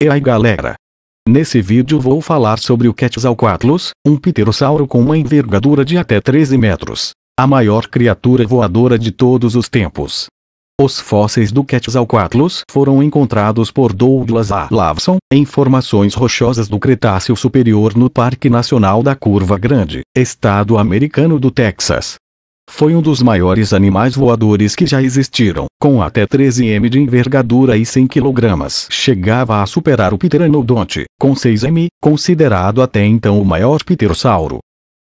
E é aí galera! Nesse vídeo vou falar sobre o Quetzalcoatlus, um pterossauro com uma envergadura de até 13 metros. A maior criatura voadora de todos os tempos. Os fósseis do Quetzalcoatlus foram encontrados por Douglas A. Lavson, em formações rochosas do Cretáceo Superior no Parque Nacional da Curva Grande, estado americano do Texas foi um dos maiores animais voadores que já existiram, com até 13 m de envergadura e 100 kg. Chegava a superar o pteranodonte, com 6 m, considerado até então o maior pterossauro.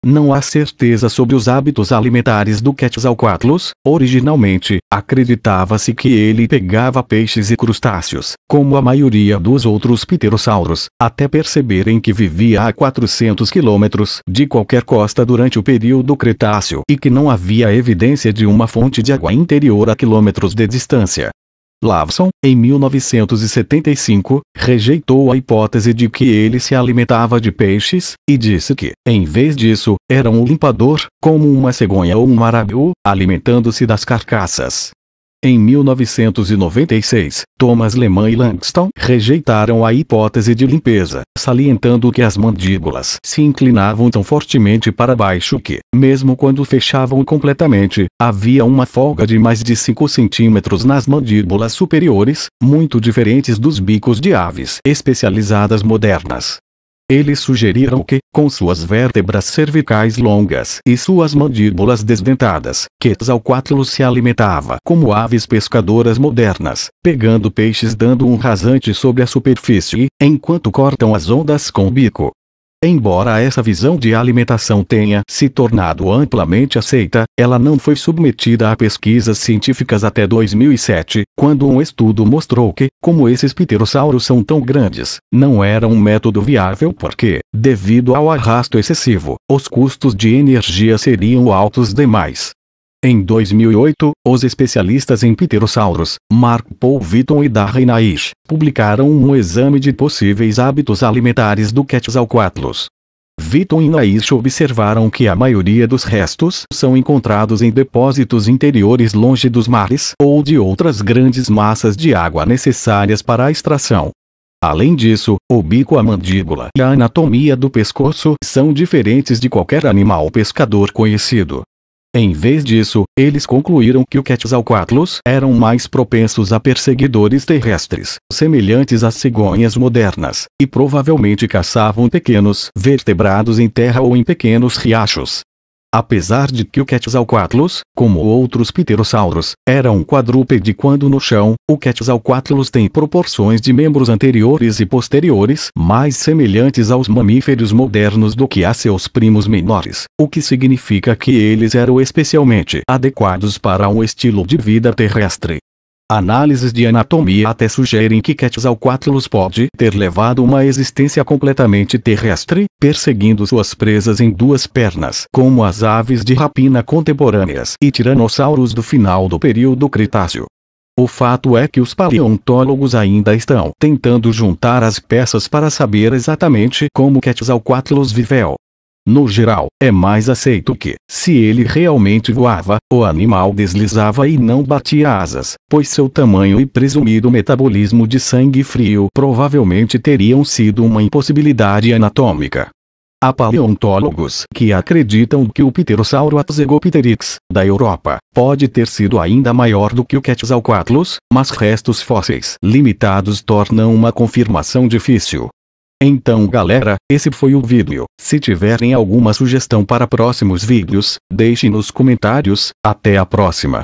Não há certeza sobre os hábitos alimentares do Quetzalcoatlus. Originalmente, acreditava-se que ele pegava peixes e crustáceos, como a maioria dos outros pterossauros, até perceberem que vivia a 400 quilômetros de qualquer costa durante o período Cretáceo e que não havia evidência de uma fonte de água interior a quilômetros de distância. Lavson, em 1975, rejeitou a hipótese de que ele se alimentava de peixes, e disse que, em vez disso, era um limpador, como uma cegonha ou um marabu, alimentando-se das carcaças. Em 1996, Thomas Lehmann e Langston rejeitaram a hipótese de limpeza, salientando que as mandíbulas se inclinavam tão fortemente para baixo que, mesmo quando fechavam completamente, havia uma folga de mais de 5 centímetros nas mandíbulas superiores, muito diferentes dos bicos de aves especializadas modernas. Eles sugeriram que, com suas vértebras cervicais longas e suas mandíbulas desdentadas, Quetzalcoatlus se alimentava como aves pescadoras modernas, pegando peixes dando um rasante sobre a superfície, enquanto cortam as ondas com o bico. Embora essa visão de alimentação tenha se tornado amplamente aceita, ela não foi submetida a pesquisas científicas até 2007, quando um estudo mostrou que, como esses pterossauros são tão grandes, não era um método viável porque, devido ao arrasto excessivo, os custos de energia seriam altos demais. Em 2008, os especialistas em pterossauros, Mark Paul Vitton e Darren Naish, publicaram um exame de possíveis hábitos alimentares do Quetzalcoatlus. Vitton e Naish observaram que a maioria dos restos são encontrados em depósitos interiores longe dos mares ou de outras grandes massas de água necessárias para a extração. Além disso, o bico, a mandíbula e a anatomia do pescoço são diferentes de qualquer animal pescador conhecido. Em vez disso, eles concluíram que os Quetzalcoatlus eram mais propensos a perseguidores terrestres, semelhantes às cegonhas modernas, e provavelmente caçavam pequenos vertebrados em terra ou em pequenos riachos, Apesar de que o Quetzalcoatlus, como outros pterossauros, era um quadrúpede quando no chão, o Quetzalcoatlus tem proporções de membros anteriores e posteriores mais semelhantes aos mamíferos modernos do que a seus primos menores, o que significa que eles eram especialmente adequados para um estilo de vida terrestre. Análises de anatomia até sugerem que Quetzalcoatlus pode ter levado uma existência completamente terrestre, perseguindo suas presas em duas pernas, como as aves de rapina contemporâneas e tiranossauros do final do período Cretáceo. O fato é que os paleontólogos ainda estão tentando juntar as peças para saber exatamente como Quetzalcoatlus viveu no geral, é mais aceito que, se ele realmente voava, o animal deslizava e não batia asas, pois seu tamanho e presumido metabolismo de sangue frio provavelmente teriam sido uma impossibilidade anatômica. Há paleontólogos que acreditam que o Pterossauro Apsegopteryx, da Europa, pode ter sido ainda maior do que o Quetzalcoatlus, mas restos fósseis limitados tornam uma confirmação difícil. Então galera, esse foi o vídeo. Se tiverem alguma sugestão para próximos vídeos, deixe nos comentários. Até a próxima.